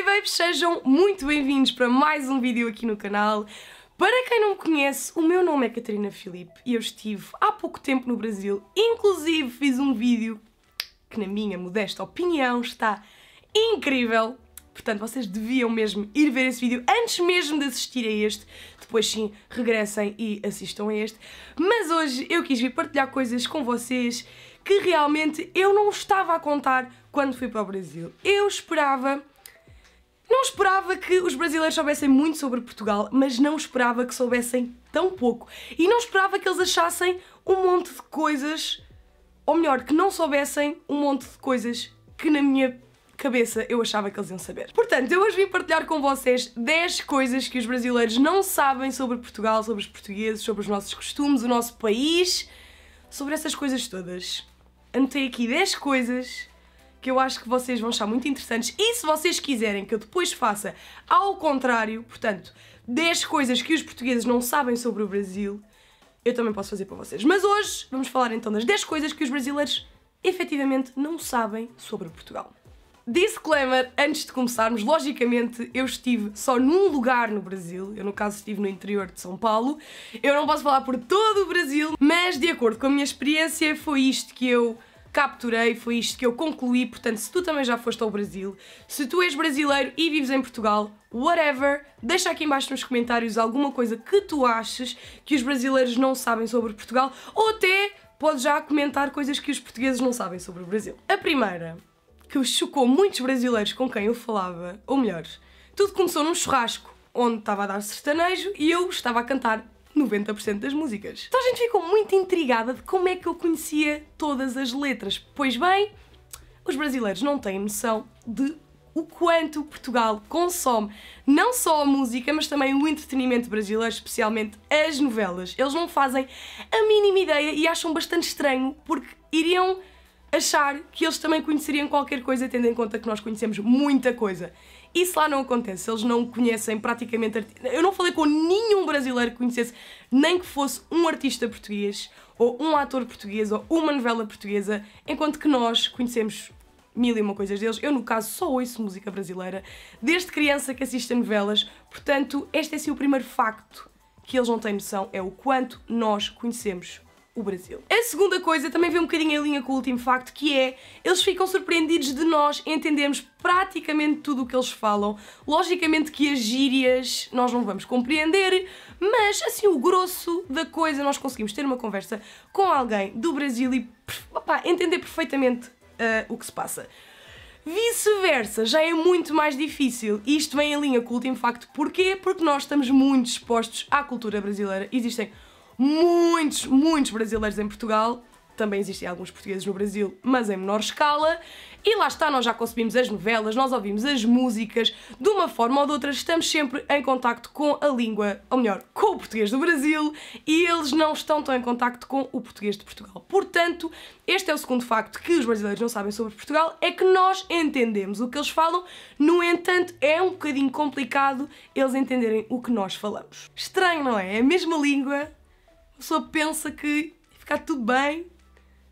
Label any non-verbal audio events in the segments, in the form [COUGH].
Oi babes, sejam muito bem-vindos para mais um vídeo aqui no canal. Para quem não me conhece, o meu nome é Catarina Filipe e eu estive há pouco tempo no Brasil, inclusive fiz um vídeo que na minha modesta opinião está incrível. Portanto, vocês deviam mesmo ir ver esse vídeo antes mesmo de assistir a este. Depois sim, regressem e assistam a este. Mas hoje eu quis vir partilhar coisas com vocês que realmente eu não estava a contar quando fui para o Brasil. Eu esperava não esperava que os brasileiros soubessem muito sobre Portugal, mas não esperava que soubessem tão pouco. E não esperava que eles achassem um monte de coisas, ou melhor, que não soubessem um monte de coisas que na minha cabeça eu achava que eles iam saber. Portanto, eu hoje vim partilhar com vocês 10 coisas que os brasileiros não sabem sobre Portugal, sobre os portugueses, sobre os nossos costumes, o nosso país, sobre essas coisas todas. Anotei aqui 10 coisas que eu acho que vocês vão achar muito interessantes e se vocês quiserem que eu depois faça ao contrário, portanto, 10 coisas que os portugueses não sabem sobre o Brasil, eu também posso fazer para vocês. Mas hoje vamos falar então das 10 coisas que os brasileiros efetivamente não sabem sobre Portugal. Disclaimer, antes de começarmos, logicamente eu estive só num lugar no Brasil, eu no caso estive no interior de São Paulo, eu não posso falar por todo o Brasil, mas de acordo com a minha experiência foi isto que eu capturei, foi isto que eu concluí. Portanto, se tu também já foste ao Brasil, se tu és brasileiro e vives em Portugal, whatever, deixa aqui embaixo nos comentários alguma coisa que tu achas que os brasileiros não sabem sobre Portugal ou até podes já comentar coisas que os portugueses não sabem sobre o Brasil. A primeira, que chocou muitos brasileiros com quem eu falava, ou melhor, tudo começou num churrasco onde estava a dar sertanejo e eu estava a cantar 90% das músicas. Então a gente ficou muito intrigada de como é que eu conhecia todas as letras. Pois bem, os brasileiros não têm noção de o quanto Portugal consome não só a música, mas também o entretenimento brasileiro, especialmente as novelas. Eles não fazem a mínima ideia e acham bastante estranho porque iriam achar que eles também conheceriam qualquer coisa, tendo em conta que nós conhecemos muita coisa. Isso lá não acontece, eles não conhecem praticamente. Eu não falei com nenhum brasileiro que conhecesse, nem que fosse um artista português, ou um ator português, ou uma novela portuguesa, enquanto que nós conhecemos mil e uma coisas deles. Eu, no caso, só ouço música brasileira, desde criança que assisto a novelas, portanto, este é sim o primeiro facto que eles não têm noção, é o quanto nós conhecemos o Brasil. A segunda coisa também vem um bocadinho em linha com o último facto, que é eles ficam surpreendidos de nós entendermos praticamente tudo o que eles falam. Logicamente que as gírias nós não vamos compreender, mas assim o grosso da coisa nós conseguimos ter uma conversa com alguém do Brasil e entender perfeitamente uh, o que se passa. Vice-versa, já é muito mais difícil. Isto vem em linha com o último facto. Porquê? Porque nós estamos muito expostos à cultura brasileira. Existem muitos, muitos brasileiros em Portugal. Também existem alguns portugueses no Brasil, mas em menor escala. E lá está, nós já consumimos as novelas, nós ouvimos as músicas, de uma forma ou de outra estamos sempre em contacto com a língua, ou melhor, com o português do Brasil, e eles não estão tão em contacto com o português de Portugal. Portanto, este é o segundo facto que os brasileiros não sabem sobre Portugal, é que nós entendemos o que eles falam, no entanto, é um bocadinho complicado eles entenderem o que nós falamos. Estranho, não é? É a mesma língua, pessoa pensa que ficar tudo bem.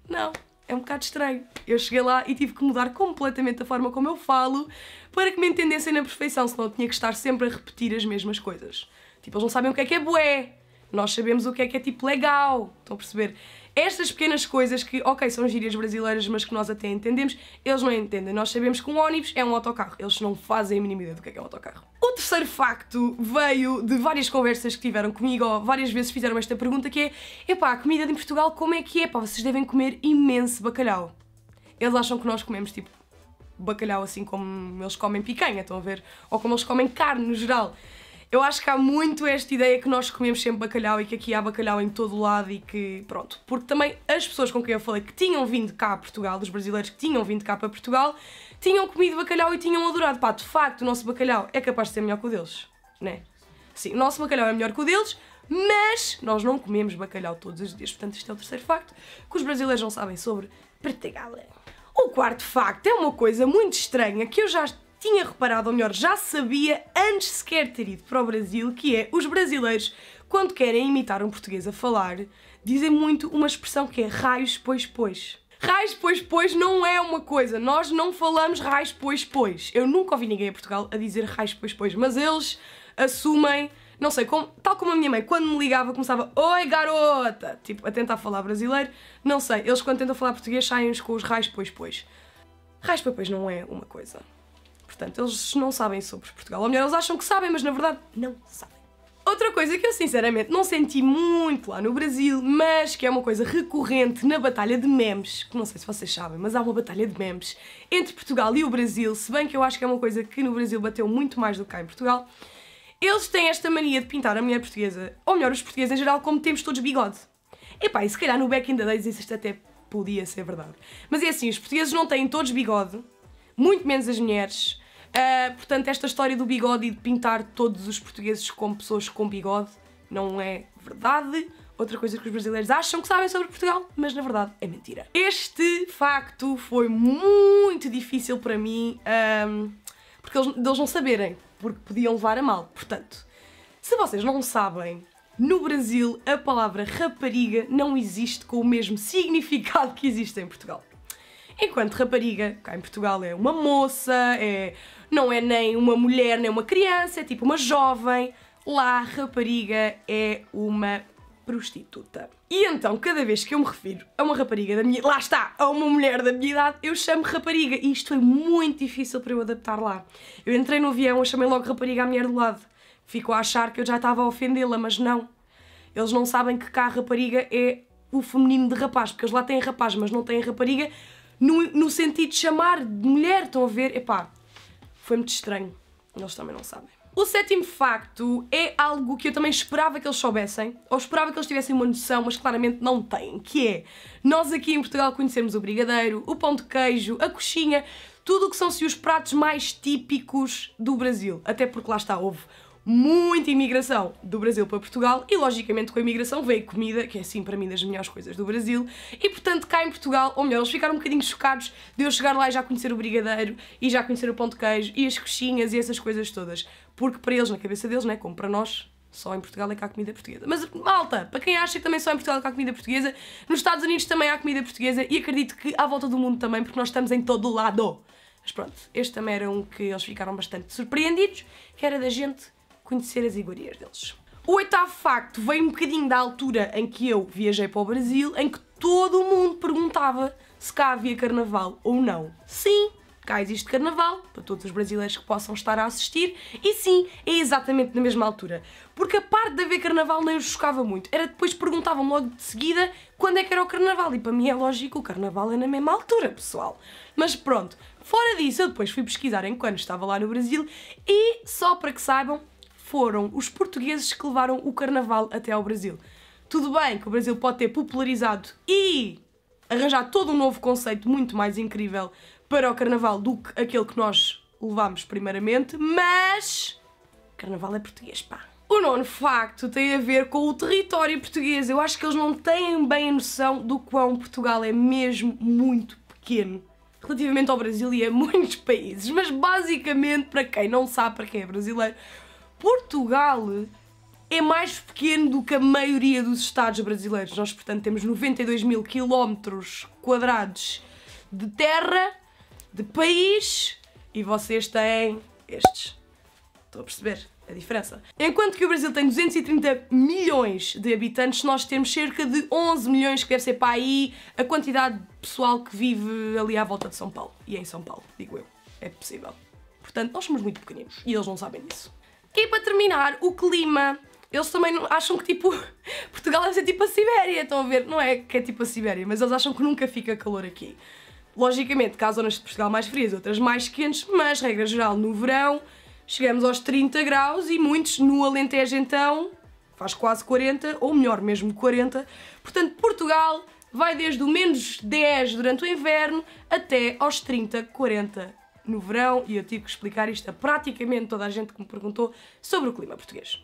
Não, é um bocado estranho. Eu cheguei lá e tive que mudar completamente a forma como eu falo para que me entendessem na perfeição, senão eu tinha que estar sempre a repetir as mesmas coisas. Tipo, eles não sabem o que é que é bué, nós sabemos o que é que é tipo legal. Estão a perceber? Estas pequenas coisas que, ok, são gírias brasileiras, mas que nós até entendemos, eles não entendem. Nós sabemos que um ônibus é um autocarro. Eles não fazem a mínima ideia do é que é, um autocarro. O terceiro facto veio de várias conversas que tiveram comigo, ou várias vezes fizeram esta pergunta, que é, epá, a comida de Portugal como é que é? Pá, vocês devem comer imenso bacalhau. Eles acham que nós comemos, tipo, bacalhau assim como eles comem picanha, estão a ver? Ou como eles comem carne no geral. Eu acho que há muito esta ideia que nós comemos sempre bacalhau e que aqui há bacalhau em todo lado e que pronto. Porque também as pessoas com quem eu falei que tinham vindo cá a Portugal, dos brasileiros que tinham vindo cá para Portugal, tinham comido bacalhau e tinham adorado. Pá, de facto, o nosso bacalhau é capaz de ser melhor que o deles, né? Sim, o nosso bacalhau é melhor que o deles, mas nós não comemos bacalhau todos os dias. Portanto, este é o terceiro facto que os brasileiros não sabem sobre Portugal. O quarto facto é uma coisa muito estranha que eu já tinha reparado, ou melhor, já sabia antes sequer ter ido para o Brasil, que é os brasileiros, quando querem imitar um português a falar, dizem muito uma expressão que é raios pois pois. Raios pois pois não é uma coisa, nós não falamos raios pois pois. Eu nunca ouvi ninguém em Portugal a dizer raios pois pois, mas eles assumem, não sei, como, tal como a minha mãe, quando me ligava começava Oi garota, tipo, a tentar falar brasileiro, não sei, eles quando tentam falar português saem-nos com os raios pois pois. Raios pois pois não é uma coisa. Portanto, eles não sabem sobre Portugal. Ou melhor, eles acham que sabem, mas na verdade não sabem. Outra coisa que eu sinceramente não senti muito lá no Brasil, mas que é uma coisa recorrente na batalha de memes, que não sei se vocês sabem, mas há uma batalha de memes entre Portugal e o Brasil, se bem que eu acho que é uma coisa que no Brasil bateu muito mais do que cá em Portugal. Eles têm esta mania de pintar a mulher portuguesa, ou melhor, os portugueses em geral, como temos todos bigode. Epá, e se calhar no back in the days isto até podia ser verdade. Mas é assim, os portugueses não têm todos bigode, muito menos as mulheres. Uh, portanto, esta história do bigode e de pintar todos os portugueses como pessoas com bigode não é verdade. Outra coisa que os brasileiros acham que sabem sobre Portugal, mas na verdade é mentira. Este facto foi muito difícil para mim, um, porque eles, eles não saberem, porque podiam levar a mal. Portanto, se vocês não sabem, no Brasil a palavra rapariga não existe com o mesmo significado que existe em Portugal. Enquanto rapariga, cá em Portugal, é uma moça, é, não é nem uma mulher, nem uma criança, é tipo uma jovem. Lá, rapariga é uma prostituta. E então, cada vez que eu me refiro a uma rapariga da minha... Lá está! A uma mulher da minha idade, eu chamo rapariga. E isto foi muito difícil para eu adaptar lá. Eu entrei no avião, eu chamei logo rapariga à mulher do lado. Ficou a achar que eu já estava a ofendê-la, mas não. Eles não sabem que cá a rapariga é o feminino de rapaz, porque eles lá têm rapaz, mas não têm rapariga, no, no sentido de chamar de mulher, estão a ver? Epá, foi muito estranho. Eles também não sabem. O sétimo facto é algo que eu também esperava que eles soubessem, ou esperava que eles tivessem uma noção, mas claramente não têm, que é nós aqui em Portugal conhecemos o brigadeiro, o pão de queijo, a coxinha, tudo o que são se os pratos mais típicos do Brasil, até porque lá está ovo muita imigração do Brasil para Portugal e, logicamente, com a imigração veio comida, que é, assim, para mim, das melhores coisas do Brasil. E, portanto, cá em Portugal, ou melhor, eles ficaram um bocadinho chocados de eu chegar lá e já conhecer o brigadeiro e já conhecer o pão de queijo e as coxinhas e essas coisas todas. Porque para eles, na cabeça deles, é como para nós, só em Portugal é que há comida portuguesa. Mas, malta, para quem acha que também só em Portugal é que há comida portuguesa, nos Estados Unidos também há comida portuguesa e acredito que à volta do mundo também, porque nós estamos em todo o lado. Mas pronto, este também era um que eles ficaram bastante surpreendidos, que era da gente conhecer as iguarias deles. O oitavo facto vem um bocadinho da altura em que eu viajei para o Brasil, em que todo o mundo perguntava se cá havia carnaval ou não. Sim, cá existe carnaval, para todos os brasileiros que possam estar a assistir, e sim, é exatamente na mesma altura. Porque a parte de haver carnaval nem os chocava muito, era depois perguntavam logo de seguida quando é que era o carnaval, e para mim é lógico, o carnaval é na mesma altura, pessoal. Mas pronto, fora disso, eu depois fui pesquisar enquanto estava lá no Brasil, e só para que saibam, foram os portugueses que levaram o carnaval até ao Brasil. Tudo bem que o Brasil pode ter popularizado e arranjar todo um novo conceito muito mais incrível para o carnaval do que aquele que nós levámos primeiramente, mas carnaval é português, pá. O nono facto tem a ver com o território português. Eu acho que eles não têm bem a noção do quão Portugal é mesmo muito pequeno relativamente ao Brasil e a muitos países, mas basicamente, para quem não sabe, para quem é brasileiro, Portugal é mais pequeno do que a maioria dos estados brasileiros. Nós, portanto, temos 92 mil quilómetros quadrados de terra, de país, e vocês têm estes. Estão a perceber a diferença? Enquanto que o Brasil tem 230 milhões de habitantes, nós temos cerca de 11 milhões, que deve ser para aí a quantidade de pessoal que vive ali à volta de São Paulo. E é em São Paulo, digo eu. É possível. Portanto, nós somos muito pequeninos e eles não sabem disso. E é para terminar, o clima. Eles também acham que tipo [LAUGHS] Portugal deve ser tipo a Sibéria, estão a ver? Não é que é tipo a Sibéria, mas eles acham que nunca fica calor aqui. Logicamente que há zonas de Portugal mais frias, outras mais quentes, mas regra geral no verão chegamos aos 30 graus e muitos no Alentejo então faz quase 40, ou melhor, mesmo 40. Portanto, Portugal vai desde o menos 10 durante o inverno até aos 30, 40 no verão e eu tive que explicar isto a praticamente toda a gente que me perguntou sobre o clima português.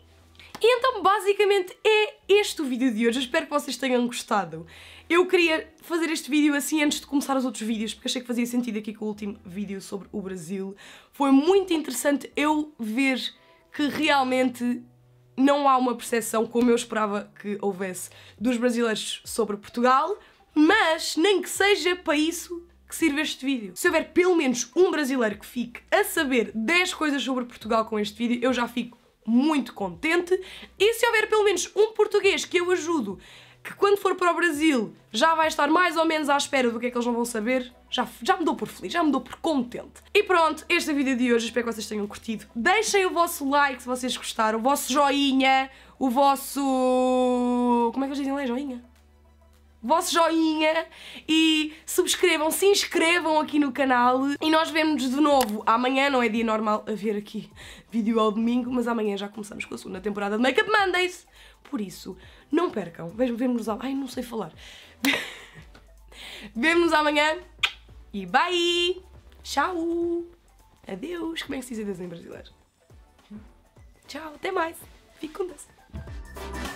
E então, basicamente, é este o vídeo de hoje. Eu espero que vocês tenham gostado. Eu queria fazer este vídeo assim antes de começar os outros vídeos, porque achei que fazia sentido aqui com o último vídeo sobre o Brasil. Foi muito interessante eu ver que realmente não há uma percepção como eu esperava que houvesse dos brasileiros sobre Portugal, mas nem que seja para isso que sirva este vídeo. Se houver pelo menos um brasileiro que fique a saber 10 coisas sobre Portugal com este vídeo, eu já fico muito contente. E se houver pelo menos um português que eu ajudo, que quando for para o Brasil já vai estar mais ou menos à espera do que é que eles não vão saber, já, já me dou por feliz, já me dou por contente. E pronto, este é o vídeo de hoje, espero que vocês tenham curtido. Deixem o vosso like se vocês gostaram, o vosso joinha, o vosso... como é que eles dizem lá? Joinha? vosso joinha e subscrevam, se inscrevam aqui no canal e nós vemos de novo amanhã, não é dia normal haver aqui vídeo ao domingo, mas amanhã já começamos com a segunda temporada de Make Up Mondays, por isso, não percam, vemos-nos amanhã, ai não sei falar, [LAUGHS] vemos-nos amanhã e bye, tchau, adeus, como é que se diz adeus em brasileiro? Tchau, até mais, fique com Deus.